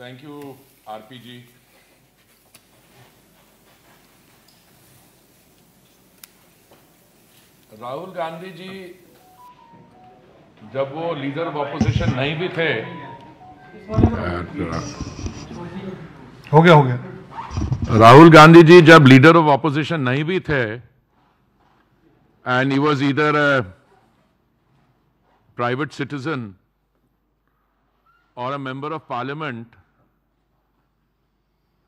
Thank you RP ji Rahul Gandhi ji जब वो leader of opposition नहीं भी थे हो गया हो गया राहुल गांधी जी जब लीडर ऑफ अपोजिशन नहीं भी थे एंड ही वॉज इधर प्राइवेट सिटीजन और अ मेंबर ऑफ पार्लियामेंट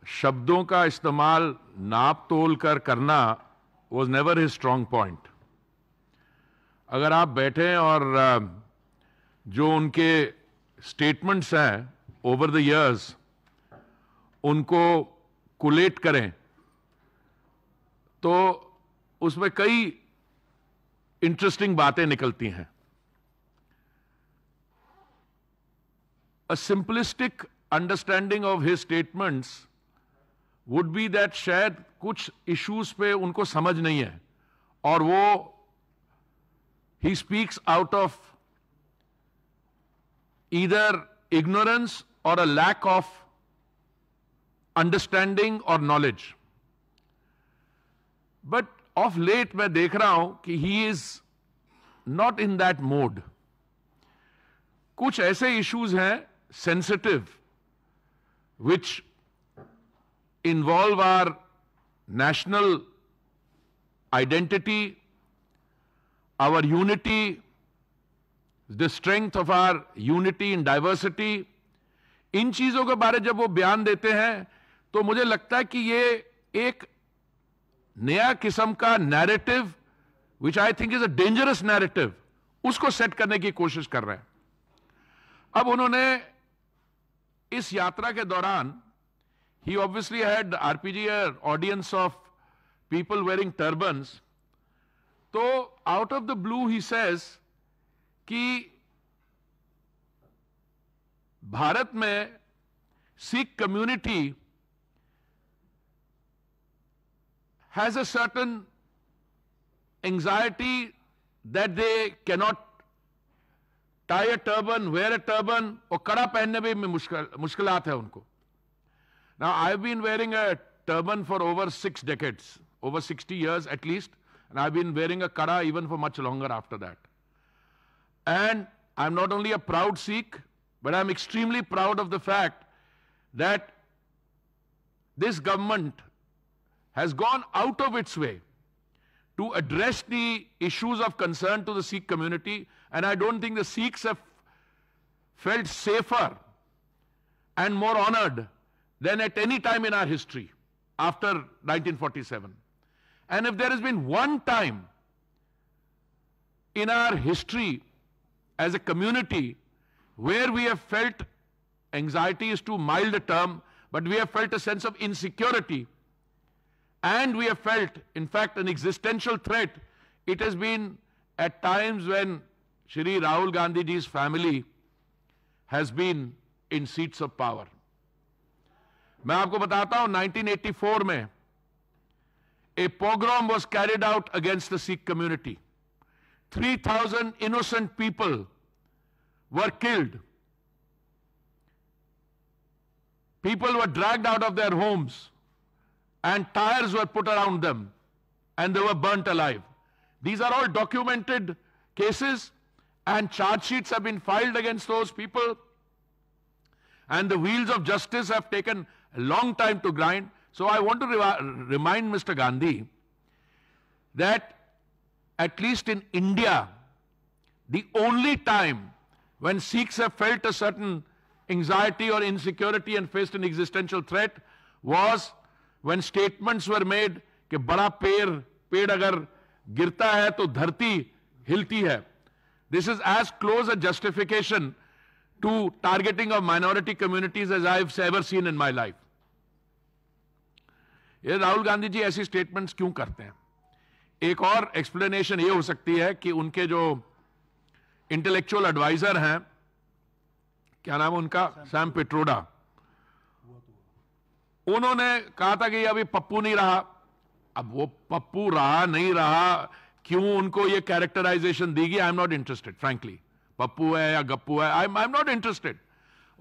शब्दों का इस्तेमाल नाप तोल कर करना was never his strong point अगर आप बैठे और जो उनके स्टेटमेंट्स हैं ओवर द ईयर्स उनको कुलेट करें तो उसमें कई इंटरेस्टिंग बातें निकलती हैं a simplistic understanding of his statements would be that शायद कुछ इश्यूज पे उनको समझ नहीं है और वो he speaks out of either ignorance और अ लैक ऑफ अंडरस्टैंडिंग और नॉलेज बट ऑफ लेट मैं देख रहा हूं कि he is not in that mode कुछ ऐसे इश्यूज हैं sensitive which involve our national identity, our unity, the strength of our unity in diversity. इन चीजों के बारे जब वो बयान देते हैं तो मुझे लगता है कि ये एक नया किस्म का narrative which I think is a dangerous narrative उसको सेट करने की कोशिश कर रहे हैं अब उन्होंने इस यात्रा के दौरान He obviously had RPG audience of people wearing turbans. So out of the blue he says ki bharat mein Sikh community has a certain anxiety that they cannot tie a turban, wear a turban और kada पहनने mein mushkil mushkilat hai unko Now, I've been wearing a turban for over six decades, over 60 years at least, and I've been wearing a kara even for much longer after that. And I'm not only a proud Sikh, but I'm extremely proud of the fact that this government has gone out of its way to address the issues of concern to the Sikh community, and I don't think the Sikhs have felt safer and more honored than at any time in our history after 1947. And if there has been one time in our history as a community where we have felt anxiety is too mild a term, but we have felt a sense of insecurity and we have felt, in fact, an existential threat, it has been at times when Shri Rahul Gandhi's family has been in seats of power. मैं आपको बताता हूं 1984 a pogrom was carried out against the Sikh community. 3000 innocent people were killed. People were dragged out of their homes and tires were put around them and they were burnt alive. These are all documented cases and charge sheets have been filed against those people and the wheels of justice have taken a long time to grind. So I want to remind Mr. Gandhi that at least in India, the only time when Sikhs have felt a certain anxiety or insecurity and faced an existential threat was when statements were made कि बड़ा पेड़ पेड़ अगर गिरता है तो धरती हिलती है This is as close a justification to targeting of minority communities as I've ever seen in my life. ये राहुल गांधी जी ऐसी स्टेटमेंट्स क्यों करते हैं एक और एक्सप्लेनेशन ये हो सकती है कि उनके जो इंटेलेक्चुअल एडवाइजर हैं क्या नाम है उनका सैम पिट्रोडा उन्होंने कहा था कि अभी पप्पू नहीं रहा अब वो पप्पू रहा नहीं रहा क्यों उनको ये कैरेक्टराइजेशन दी गई I am not interested frankly Pappu है या गप्पू है I I am not interested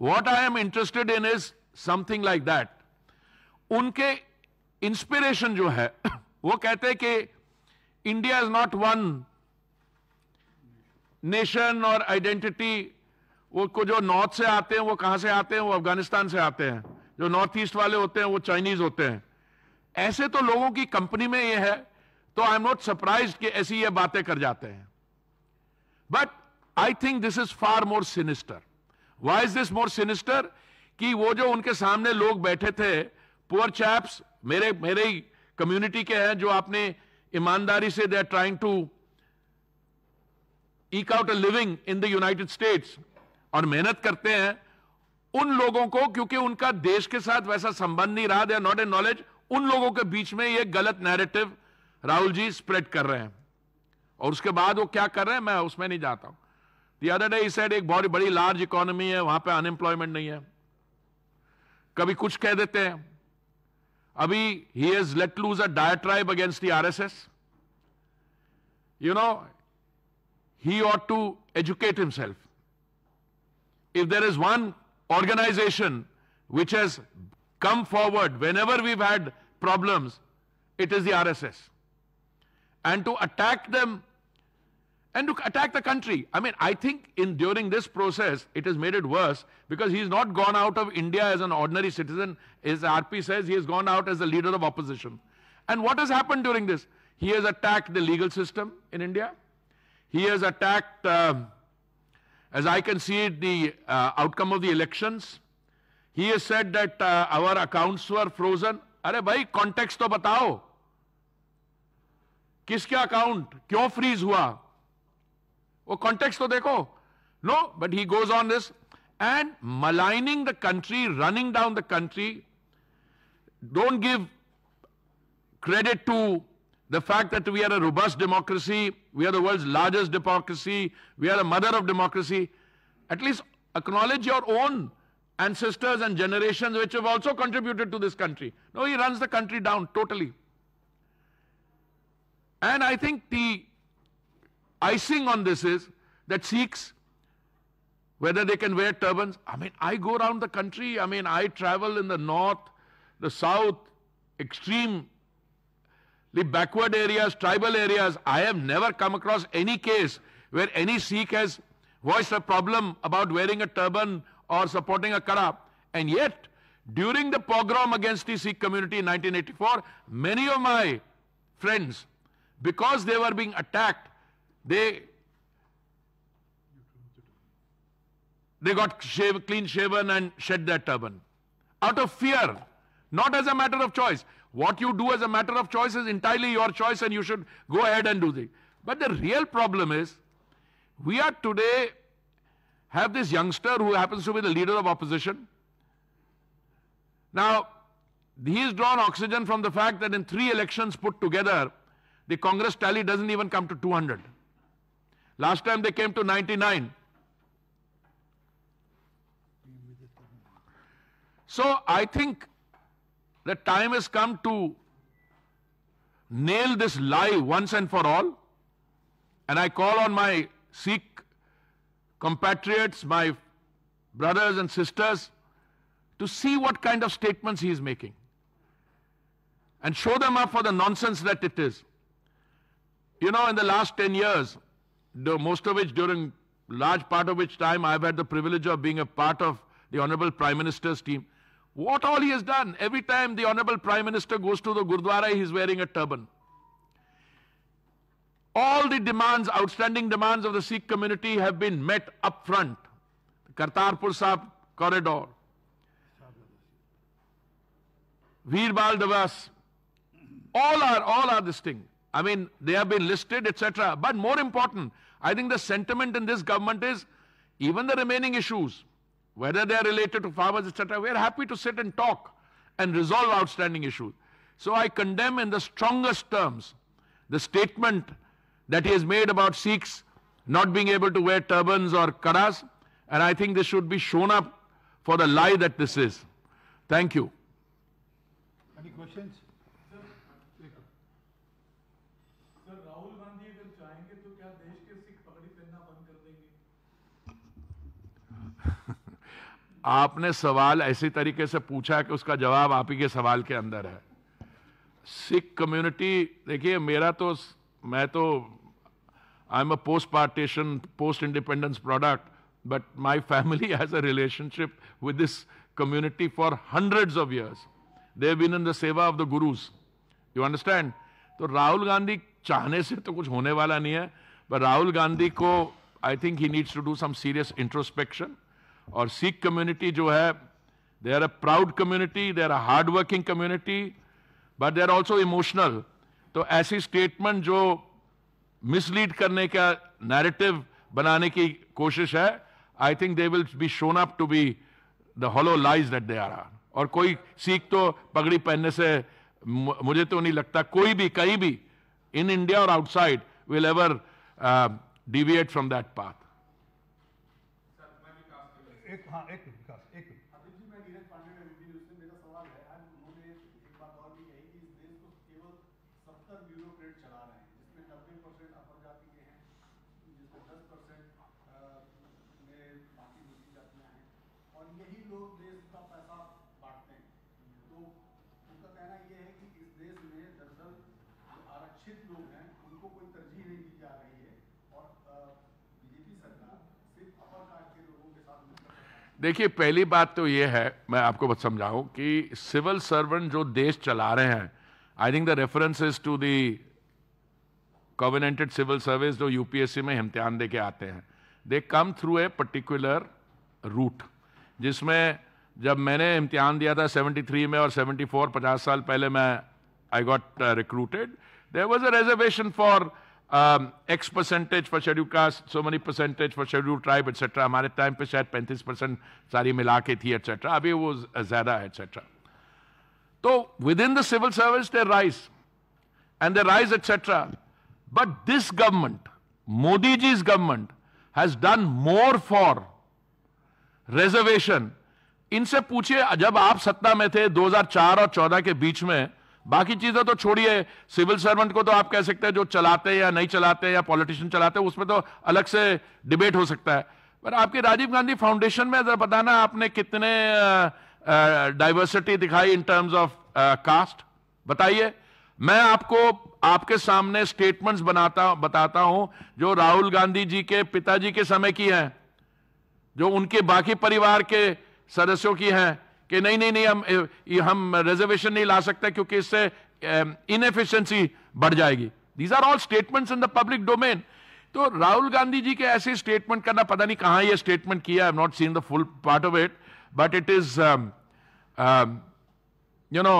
what I am interested in is something like that उनके इंस्पिरेशन जो है वो कहते हैं कि India is not one nation और आइडेंटिटी वो को जो नॉर्थ से आते हैं वो कहां से आते हैं वो अफगानिस्तान से आते हैं जो नॉर्थ ईस्ट वाले होते हैं वो चाइनीज होते हैं ऐसे तो लोगों की कंपनी में ये है तो आई एम नॉट सरप्राइज कि ऐसी ये बातें कर जाते हैं but I think this is far more sinister why is this more sinister कि वो जो उनके सामने लोग बैठे थे पुअर चैप्स मेरे मेरे ही कम्युनिटी के हैं जो आपने ईमानदारी से they are trying to eke out a living in the United States और मेहनत करते हैं उन लोगों को क्योंकि उनका देश के साथ वैसा संबंध नहीं रहा they are not acknowledge उन लोगों के बीच में ये गलत नैरेटिव राहुल जी स्प्रेड कर रहे हैं और उसके बाद वो क्या कर रहे हैं मैं उसमें नहीं जाता हूं अदर डे सेड एक बहुत बड़ी लार्ज इकोनॉमी है वहां पे अनएम्प्लॉयमेंट नहीं है कभी कुछ कह देते हैं Abhi, he has let loose a diatribe against the RSS. You know, he ought to educate himself. If there is one organization which has come forward whenever we've had problems, it is the RSS. And to attack them and to attack the country. I mean, I think in during this process, it has made it worse because he's not gone out of India as an ordinary citizen. As RP says, he has gone out as a leader of opposition. And what has happened during this? He has attacked the legal system in India. He has attacked, um, as I can see the uh, outcome of the elections. He has said that uh, our accounts were frozen. अरे भाई context तो बताओ किसका account, क्यों freeze hua? वो context तो देखो no but he goes on this and maligning the country running down the country don't give credit to the fact that we are a robust democracy, we are the world's largest democracy, we are a mother of democracy, at least acknowledge your own ancestors and generations which have also contributed to this country. No, he runs the country down totally. And I think the Icing on this is that Sikhs, whether they can wear turbans, I mean, I go around the country, I mean, I travel in the north, the south, extreme, the backward areas, tribal areas. I have never come across any case where any Sikh has voiced a problem about wearing a turban or supporting a kara. And yet, during the pogrom against the Sikh community in 1984, many of my friends, because they were being attacked they, they got shave, clean shaven and shed their turban. Out of fear, not as a matter of choice. What you do as a matter of choice is entirely your choice and you should go ahead and do it. But the real problem is, we are today have this youngster who happens to be the leader of opposition. Now, he has drawn oxygen from the fact that in three elections put together, the Congress tally doesn't even come to 200. Last time they came to 99. So I think the time has come to nail this lie once and for all. And I call on my Sikh compatriots, my brothers and sisters, to see what kind of statements he is making and show them up for the nonsense that it is. You know, in the last 10 years, most of which during large part of which time I've had the privilege of being a part of the Honorable Prime Minister's team. What all he has done. Every time the Honorable Prime Minister goes to the Gurdwara, he's wearing a turban. All the demands, outstanding demands of the Sikh community have been met up front. Kartarpur Sahib corridor, Veerbal Davas, all are, all are this thing. I mean, they have been listed, etc. But more important, I think the sentiment in this government is even the remaining issues, whether they are related to farmers, etc., we are happy to sit and talk and resolve outstanding issues. So I condemn in the strongest terms the statement that he has made about Sikhs not being able to wear turbans or karas, and I think this should be shown up for the lie that this is. Thank you. Any questions? आपने सवाल ऐसी तरीके से पूछा है कि उसका जवाब आप ही के सवाल के अंदर है सिख कम्युनिटी देखिए मेरा तो मैं तो I am a post partition post independence product but my family has a relationship with this community for hundreds of years. They been in the seva of the gurus you understand तो राहुल गांधी चाहने से तो कुछ होने वाला नहीं है पर राहुल गांधी को I think he needs to do some serious introspection और सिख कम्युनिटी जो है they are a proud community they are a hard working community but they are also emotional तो ऐसी स्टेटमेंट जो मिसलीड करने का नैरेटिव बनाने की कोशिश है I think they will be shown up to be the hollow lies that they are और कोई सीख तो पगड़ी पहनने से मुझे तो नहीं लगता कोई भी कहीं भी इन इंडिया और outside will ever deviate from that path एक हाँ एक मिनट विकास एक मिनट अभी जी मैं नीरज पांडे मेरा सवाल है देखिए पहली बात तो ये है मैं आपको बस समझाऊं कि सिविल सर्वेंट जो देश चला रहे हैं I think the reference is to the covenanted civil service जो यूपीएससी में इम्तिहान दे के आते हैं they come through a particular route जिसमें जब मैंने इम्तिहान दिया था 73 में और 74 50 साल पहले मैं I got recruited there was a reservation for um, X percentage for scheduled caste, so many percentage for scheduled tribe, etc. हमारे टाइम पे शायद 35 परसेंट सारी मिला के थी एट्सेट्रा अभी वो ज़्यादा है एट्सेट्रा तो within the civil service they rise and they rise etcetera but this government Modi ji's government has done more for reservation इनसे पूछिए जब आप सत्ता में थे 2004 और 14 के बीच में बाकी चीजें तो छोड़िए सिविल सर्वेंट को तो आप कह सकते हैं जो चलाते हैं या नहीं चलाते हैं या पॉलिटिशियन चलाते हैं उसमें तो अलग से डिबेट हो सकता है पर आपके राजीव गांधी फाउंडेशन में जरा बताना आपने कितने डाइवर्सिटी दिखाई इन टर्म्स ऑफ कास्ट बताइए मैं आपको आपके सामने स्टेटमेंट्स बनाता बताता हूं जो राहुल गांधी जी के पिताजी के समय की है जो उनके बाकी परिवार के सदस्यों की हैं कि नहीं नहीं नहीं हम हम रिजर्वेशन नहीं ला सकते क्योंकि इससे इनएफिशिएंसी बढ़ जाएगी these are all statements in the public domain तो राहुल गांधी जी के ऐसे स्टेटमेंट करना पता नहीं कहां ये स्टेटमेंट किया I am not seen the full part of it but it is you know,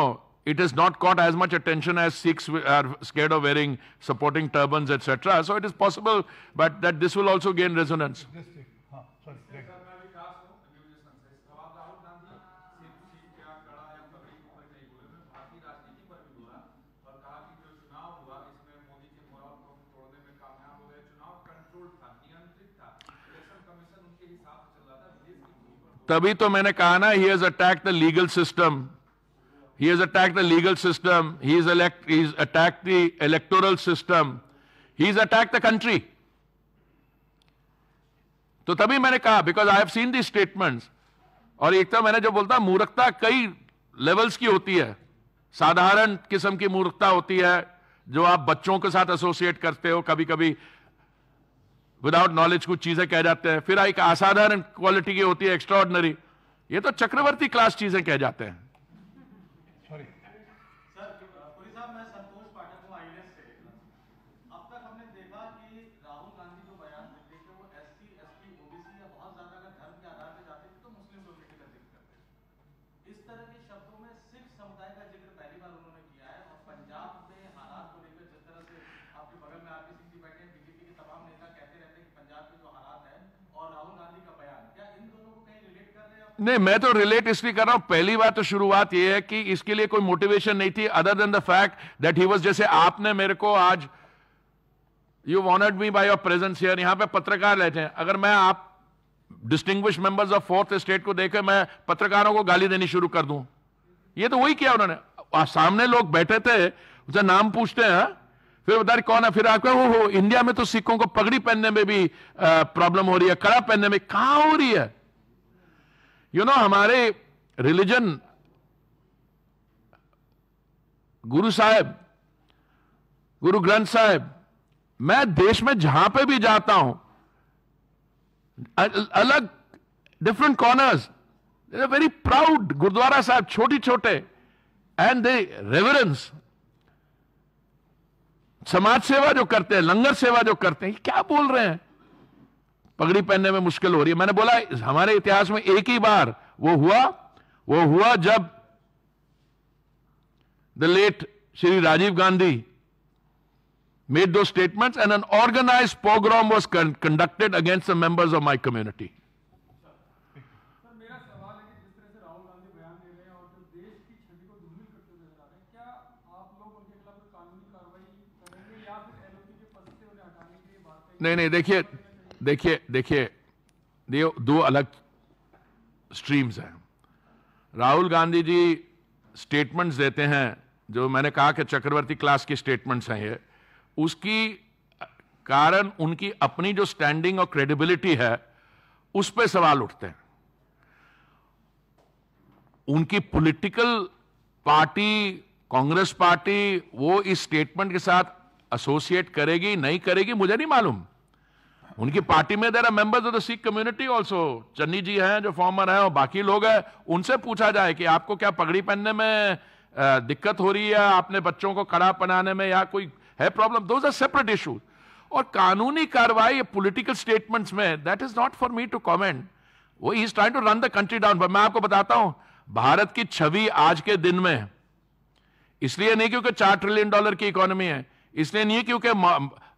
it has not caught as much attention as Sikhs are scared of wearing supporting turbans, etc. So it is possible, but that this will also gain resonance. Huh, sorry, तभी तो मैंने कहा ना he has attack the legal system he he has attacked the legal system he is elect attack the electoral system he is attack the country तो तभी मैंने कहा because I have seen the statements और एक तो मैंने जो बोलता मूर्खता कई लेवल्स की होती है साधारण किस्म की मूर्खता होती है जो आप बच्चों के साथ एसोसिएट करते हो कभी कभी विदाउट नॉलेज कुछ चीजें कह जाते हैं फिर एक असाधारण क्वालिटी की होती है एक्स्ट्रा ये तो चक्रवर्ती क्लास चीजें कह जाते हैं नहीं मैं तो रिलेट इसलिए कर रहा हूं पहली बात तो शुरुआत यह है कि इसके लिए कोई मोटिवेशन नहीं थी other than the fact that he was जैसे आपने मेरे को आज you wanted me by your presence here यहां पे पत्रकार रहते हैं अगर मैं आप distinguish members of fourth state को देखे मैं पत्रकारों को गाली देनी शुरू कर दूं ये तो वही किया उन्होंने सामने लोग बैठे थे उसे नाम पूछते हैं फिर बता रहे कौन है फिर आपका वो हो इंडिया में तो सिखों को पगड़ी पहनने में भी प्रॉब्लम हो रही है कड़ा पहनने में कहा हो रही है यू you नो know, हमारे रिलीजन गुरु साहब गुरु ग्रंथ साहब मैं देश में जहां पे भी जाता हूं अलग different corners very proud gurdwara Sahib छोटी छोटे एंड दे रेवरेंस समाज सेवा जो करते हैं लंगर सेवा जो करते हैं क्या बोल रहे हैं पगड़ी पहनने में मुश्किल हो रही है मैंने बोला हमारे इतिहास में एक ही बार वो हुआ वो हुआ जब the late Shri Rajiv Gandhi made those statement and an organise program was conducted against the members of my community नहीं नहीं देखिए देखिए देखिए देखिए दो अलग स्ट्रीम्स हैं राहुल गांधी जी स्टेटमेंट्स देते हैं जो मैंने कहा कि चक्रवर्ती क्लास की स्टेटमेंट्स हैं ये उसकी कारण उनकी अपनी जो स्टैंडिंग और क्रेडिबिलिटी है उस पर सवाल उठते हैं उनकी पॉलिटिकल पार्टी कांग्रेस पार्टी वो इस स्टेटमेंट के साथ एसोसिएट करेगी नहीं करेगी मुझे नहीं मालूम उनकी पार्टी में there members of the Sikh community also Channi ji हैं जो फॉर्मर हैं और बाकी लोग हैं उनसे पूछा जाए कि आपको क्या पगड़ी पहनने में दिक्कत हो रही है आपने बच्चों को कड़ा बनाने में या कोई है problem those are separate issues और कानूनी कार्रवाई पोलिटिकल स्टेटमेंट्स में that is not for me to comment वो is trying to run the country down पर मैं आपको बताता हूं भारत की छवि आज के दिन में इसलिए नहीं क्योंकि चार ट्रिलियन डॉलर की इकोनॉमी है इसलिए नहीं क्योंकि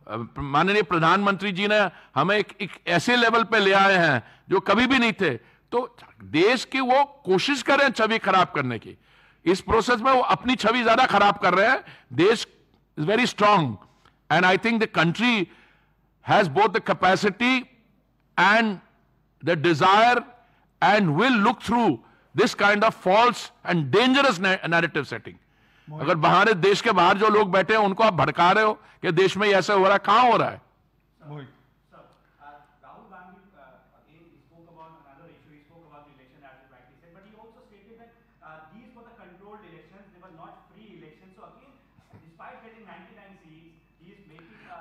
माननीय प्रधानमंत्री जी ने हमें एक, एक ऐसे लेवल पे ले आए हैं जो कभी भी नहीं थे तो देश की वो कोशिश करें छवि खराब करने की इस प्रोसेस में वो अपनी छवि ज्यादा खराब कर रहे हैं देश is very strong and I think the country has both the capacity and the desire and will look through this kind of false and dangerous narrative setting. अगर बाहर देश के बाहर जो लोग बैठे हैं उनको आप भड़का रहे हो कि देश में ऐसा हो रहा है कहां हो रहा है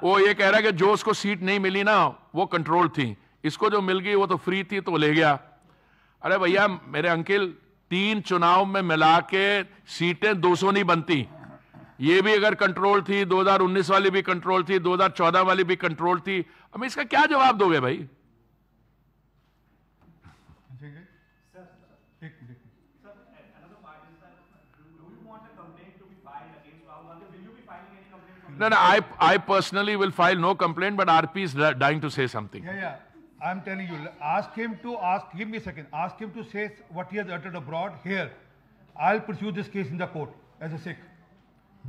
वो ये कह रहा है कि जो उसको सीट नहीं मिली ना वो कंट्रोल थी इसको जो मिल गई वो तो फ्री थी तो ले गया अरे भैया मेरे अंकिल तीन चुनाव में मिला के सीटें 200 नहीं बनती ये भी अगर कंट्रोल थी 2019 वाली भी कंट्रोल थी 2014 वाली भी कंट्रोल थी अब इसका क्या जवाब दोगे भाई I personally will file no complain but are is dying to say something I'm telling you, ask him to ask, give me a second, ask him to say what he has uttered abroad here. I'll pursue this case in the court as a Sikh.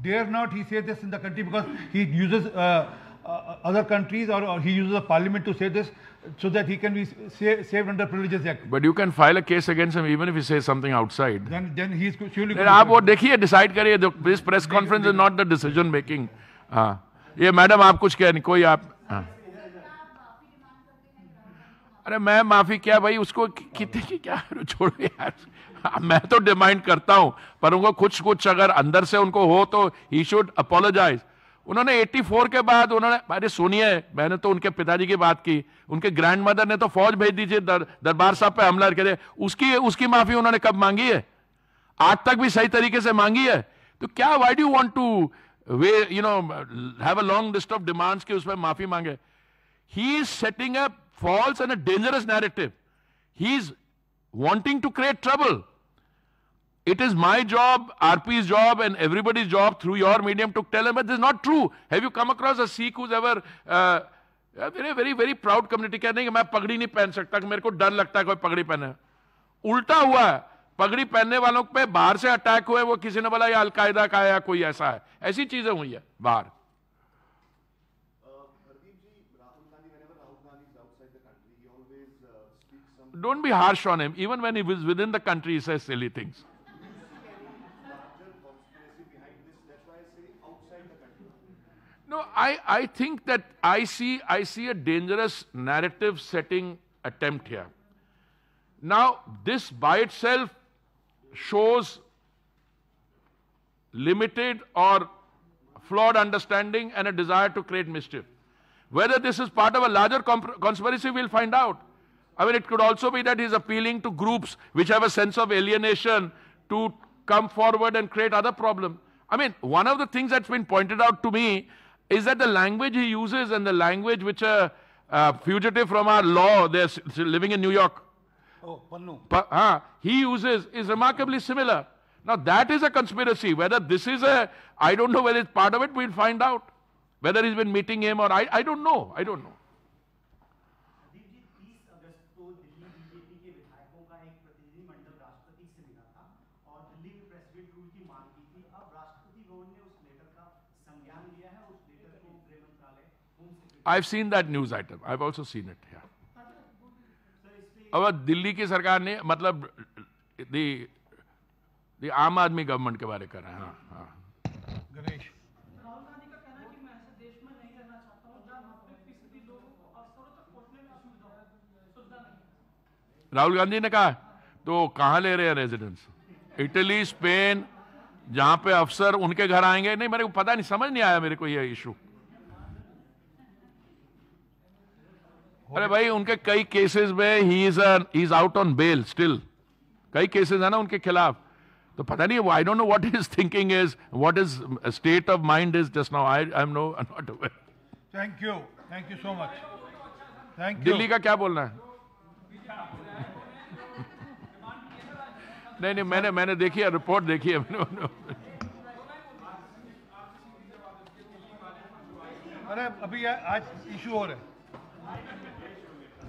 Dare not he say this in the country because he uses uh, uh, other countries or, or, he uses the parliament to say this so that he can be sa saved under Privileges Act. But you can file a case against him even if he says something outside. Then, then he is surely... Then आप वो देखिए decide करिए this press conference is not the decision making. हाँ ये madam आप कुछ कह नहीं कोई आप हाँ अरे मैं माफी क्या भाई उसको कितने की क्या छोड़ो यार हाँ, मैं तो डिमांड करता हूं पर उनको कुछ कुछ अगर अंदर से उनको हो तो ही शुड अपोलोजाइज उन्होंने 84 के बाद उन्होंने अरे सुनिए मैंने तो उनके पिताजी की बात की उनके ग्रैंड मदर ने तो फौज भेज दी थी दरबार साहब पे हमला करे उसकी उसकी माफी उन्होंने कब मांगी है आज तक भी सही तरीके से मांगी है तो क्या why do want to way you know have a long list of demands की उसमें माफी मांगे he is setting up false and a dangerous narrative. He is wanting to create trouble. It is my job, RP's job, and everybody's job through your medium to tell him, but this is not true. Have you come across a Sikh who's ever uh, very very, very, proud community कह नहीं कि मैं पगड़ी नहीं पहन सकता कि मेरे को डर लगता है कोई पगड़ी पहने उल्टा हुआ है पगड़ी पहनने वालों पे बाहर से अटैक हुए वो किसी ने बोला ये अलकायदा का या कोई ऐसा है ऐसी चीजें हुई है बाहर don't be harsh on him. Even when he was within the country, he says silly things. No, I, I think that I see, I see a dangerous narrative setting attempt here. Now, this by itself shows limited or flawed understanding and a desire to create mischief. Whether this is part of a larger conspiracy, we'll find out. I mean, it could also be that he's appealing to groups which have a sense of alienation to come forward and create other problems. I mean, one of the things that's been pointed out to me is that the language he uses and the language which a, fugitive from our law, they're living in New York. Oh, Pannu. Pa, uh, he uses is remarkably similar. Now that is a conspiracy. Whether this is a, I don't know whether it's part of it, we'll find out. Whether he's been meeting him or I, I don't know. I don't know. I've seen that news item I've also seen it अब दिल्ली की सरकार ने मतलब दी दी आम आदमी government के बारे कर रहे हैं हाँ गणेश राहुल गांधी ने कहा तो कहाँ ले रहे हैं रेजिडेंस इटली स्पेन जहां पे अफसर उनके घर आएंगे नहीं मेरे को पता नहीं समझ नहीं आया मेरे को ये इशू अरे भाई उनके कई केसेस में he is is out on bail still कई केसेस है ना उनके खिलाफ तो पता नहीं I don't know what is thinking is what is state of mind is just now I I am no not aware thank you thank you so much thank you Delhi का क्या बोलना है नहीं नहीं मैंने मैंने देखी है रिपोर्ट देखी है मैंने अरे अभी आज इशू हो रहा है